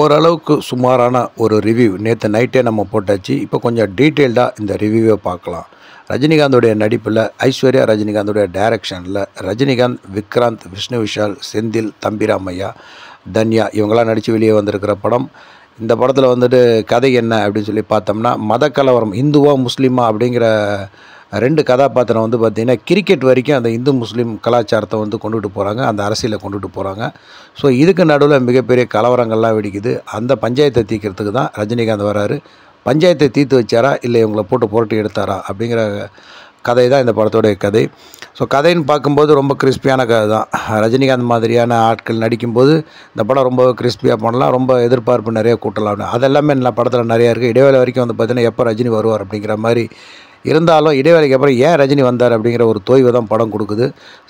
ஓரளவுக்கு சுமாரான ஒரு ரிவ்யூ நேற்று நைட்டே நம்ம போட்டாச்சு இப்போ கொஞ்சம் டீட்டெயில்டாக இந்த ரிவ்யூவை பார்க்கலாம் ரஜினிகாந்தோடைய நடிப்பில் ஐஸ்வர்யா ரஜினிகாந்தோடைய டைரக்ஷனில் ரஜினிகாந்த் விக்ராந்த் விஷ்ணு விஷால் செந்தில் தம்பிராமையா தன்யா இவங்களாம் நடித்து வெளியே வந்திருக்கிற படம் இந்த படத்தில் வந்துட்டு கதை என்ன அப்படின்னு சொல்லி பார்த்தோம்னா மத கலவரம் இந்துவா முஸ்லீமா அப்படிங்கிற ரெண்டு கதாபாத்திரம் வந்து பார்த்திங்கன்னா கிரிக்கெட் வரைக்கும் அந்த இந்து முஸ்லீம் கலாச்சாரத்தை வந்து கொண்டுகிட்டு போகிறாங்க அந்த அரசியலை கொண்டுகிட்டு போகிறாங்க ஸோ இதுக்கு நடுவில் மிகப்பெரிய கலவரங்கள்லாம் வெடிக்குது அந்த பஞ்சாயத்தை தீக்கிறதுக்கு தான் ரஜினிகாந்த் வராரு பஞ்சாயத்தை தீர்த்து வச்சாரா இல்லை இவங்களை போட்டு புரட்டி எடுத்தாரா அப்படிங்கிற கதை தான் இந்த படத்தோடைய கதை ஸோ கதைன்னு பார்க்கும்போது ரொம்ப கிறிஸ்பியான கதை தான் ரஜினிகாந்த் மாதிரியான ஆட்கள் நடிக்கும்போது இந்த படம் ரொம்ப கிறிஸ்பியாக பண்ணலாம் ரொம்ப எதிர்பார்ப்பு நிறைய கூட்டலாம் அதெல்லாமே நல்லா படத்தில் நிறையா இருக்குது இடைவேளை வரைக்கும் வந்து பார்த்தீங்கன்னா எப்போ ரஜினி வருவார் அப்படிங்கிற மாதிரி இருந்தாலும் இடைவேளைக்கு அப்புறம் ஏன் ரஜினி வந்தார் அப்படிங்கிற ஒரு தோய்வு தான் படம் கொடுக்குது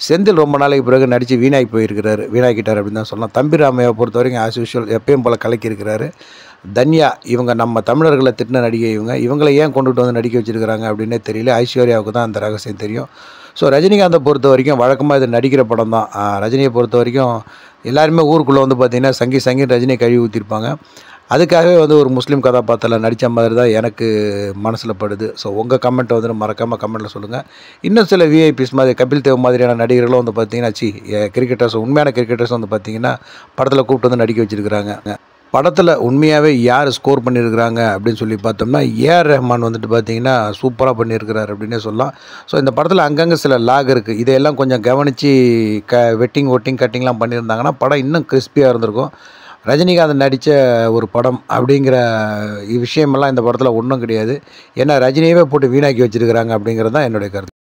செந்தில் ரொம்ப நாளைக்கு பிறகு நடித்து வீணாகி போயிருக்கிறார் வீணாக்கிட்டார் அப்படின்னு தான் சொல்லலாம் தம்பி ராமையாவை பொறுத்த வரைக்கும் ஆஸ் யூஷுவல் எப்பயும் போல் கலக்கியிருக்கிறாரு தன்யா இவங்க நம்ம தமிழர்களை திட்ட நடிகை இவங்க இவங்களை ஏன் கொண்டுட்டு வந்து நடிக்க வச்சுருக்கிறாங்க அப்படின்னே தெரியல ஐஸ்வர்யாவுக்கு தான் அந்த ரகசியம் தெரியும் ஸோ ரஜினிகாந்தை பொறுத்த வரைக்கும் வழக்கமாக இது நடிக்கிற படம் தான் ரஜினியை பொறுத்த வரைக்கும் எல்லாருமே ஊருக்குள்ளே வந்து பார்த்திங்கன்னா சங்கி சங்கி ரஜினியை கழுவி ஊற்றிருப்பாங்க அதுக்காகவே வந்து ஒரு முஸ்லீம் கதாபாத்திரம் நடித்த மாதிரி தான் எனக்கு மனசில் படுது ஸோ உங்கள் கமெண்ட்டை வந்து மறக்காமல் கமெண்ட்டில் சொல்லுங்கள் இன்னும் சில விஐபிஸ் மாதிரி கபில் தேவ் மாதிரியான நடிகர்களும் வந்து பார்த்தீங்கன்னா சி கிரிக்கெட்டர்ஸ் உண்மையான கிரிக்கெட்டர்ஸ் வந்து பார்த்திங்கன்னா படத்தில் கூப்பிட்டு வந்து நடிக்க வச்சுருக்கிறாங்க படத்தில் உண்மையாகவே யார் ஸ்கோர் பண்ணியிருக்கிறாங்க அப்படின்னு சொல்லி பார்த்தோம்னா ஏஆர் ரஹ்மான் வந்துட்டு பார்த்தீங்கன்னா சூப்பராக பண்ணியிருக்கிறார் அப்படின்னே சொல்லலாம் ஸோ இந்த படத்தில் அங்கங்கே சில லாக் இருக்குது இதையெல்லாம் கொஞ்சம் கவனித்து க வெட்டிங் ஒட்டிங் கட்டிங்லாம் பண்ணியிருந்தாங்கன்னா படம் இன்னும் கிறிஸ்பியாக இருந்திருக்கும் ரஜினிகாந்த் நடித்த ஒரு படம் அப்படிங்கிற விஷயமெல்லாம் இந்த படத்தில் ஒன்றும் கிடையாது ஏன்னா ரஜினியவே போட்டு வீணாக்கி வச்சுருக்கிறாங்க அப்படிங்கிறது தான் என்னுடைய கருத்து